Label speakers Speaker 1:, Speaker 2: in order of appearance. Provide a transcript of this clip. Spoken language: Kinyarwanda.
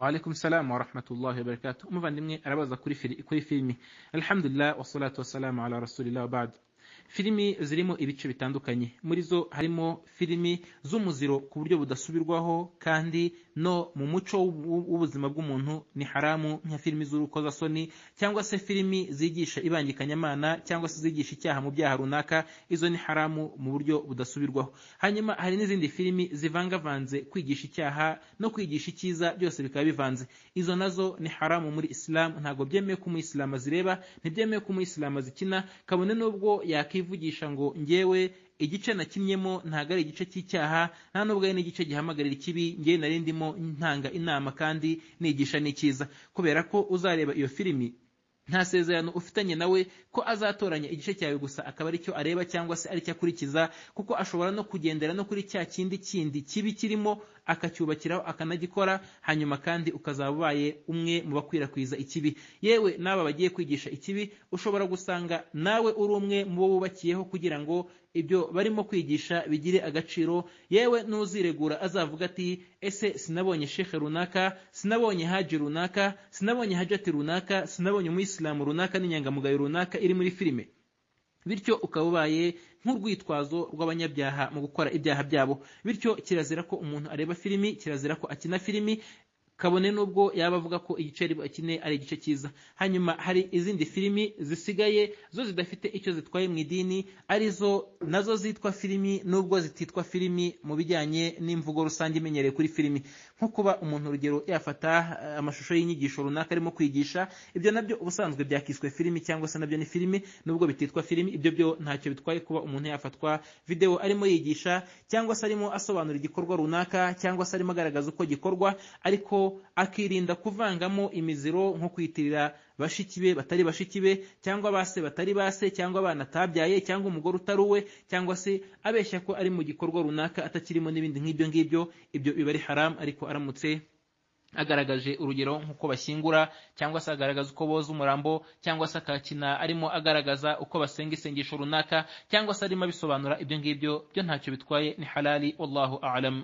Speaker 1: وعليكم السلام ورحمة الله وبركاته مفندم ني انا بزا كوري في كوري فيلمي الحمد لله والصلاة والسلام على رسول الله وبعد filimi zirimo ibice bitandukanye مريزو zo فيلمي filimi z'umuziro ku buryo budasubirwaho kandi no mu muco w'ubuzima bw'umuntu ni haramu nka filimi z'urukozasoni cyangwa se filimi zigisha ibangikanyamana cyangwa se zigisha icyaha mu byaha runaka izo ni haramu mu buryo budasubirwaho hanyuma hari n'izindi filimi zivangavanze kwigisha icyaha no kwigisha icyiza byose bikaba bivanze izo nazo ni haramu muri isilamu ntabwo byemewe ko umuyisilamu azireba ntibyemewe ko umuyisilamu azikina kabone n'ubwo yakwivugisha ngo ngewe igice nakinnyemo ntabwo ari igice cy'icyaha nta nubwo ari n'igice gihamagarira ikibi ngewe nari ndimo ntanga inama kandi nigisha n'icyiza kubera ko uzareba iyo filimi nta sezerano ufitanye nawe ko azatoranya igice cyawe gusa akaba ari cyo areba cyangwa se ari cyo akurikiza kuko ashobora no kugendera no kuri cya kindi kindi kibi kirimo akacyubakiraho akanagikora hanyuma kandi ukazaba ubaye umwe mu bakwirakwiza ikibi yewe n'aba bagiye kwigisha ikibi ushobora gusanga nawe uri umwe mu bo wubakiyeho kugira ngo ibyo barimo kwigisha bigire agaciro yewe n'uziregura azavuga ati ese sinabonye sheke runaka sinabonye haji runaka sinabonye hajati runaka sinabonye umwisi umusilamu runaka n'inyangamugayo runaka iri muri filime bityo ukaba ubaye nk'urwitwazo rw'abanyabyaha mu gukora ibyaha byabo bityo kirazira ko umuntu areba filimi kirazira ko akina filimi kabone n'ubwo yaba avuga ko igice akeneye ari igice cyiza hanyuma hari izindi filimi zisigaye zo zidafite icyo zitwaye mu idini arizo nazo zitwa filimi n'ubwo zititwa filimi mu bijyanye n'imvugo rusange imenyerewe kuri filimi nko kuba umuntu urugero yafata eh, amashusho y'inyigisho runaka arimo kwigisha ibyo nabyo ubusanzwe byakiswe filimi cyangwa se nabyo ni filimi n'ubwo bititwa filimi ibyo byo ntacyo bitwaye kuba umuntu yafatwa videwo arimo yigisha cyangwa se arimo asobanura igikorwa runaka cyangwa se arimo agaragaza uko gikorwa ariko akirinda kuvangamo imiziro nko kwitirira bashiki be batari bashiki be cyangwa base batari base cyangwa abana atabyaye cyangwa umugore utari uwe cyangwa se abeshya ko ari mu gikorwa runaka atakirimo n'ibindi nk'ibyo ngibyo ibyo biba ari haramu ariko aramutse agaragaje urugero nk'uko bashyingura cyangwa se agaragaza uko boza umurambo cyangwa se akakina arimo agaragaza uko basenga isengesho runaka cyangwa se arimo abisobanura ibyo ngibyo byo ntacyo bitwaye ni halali wallahu alam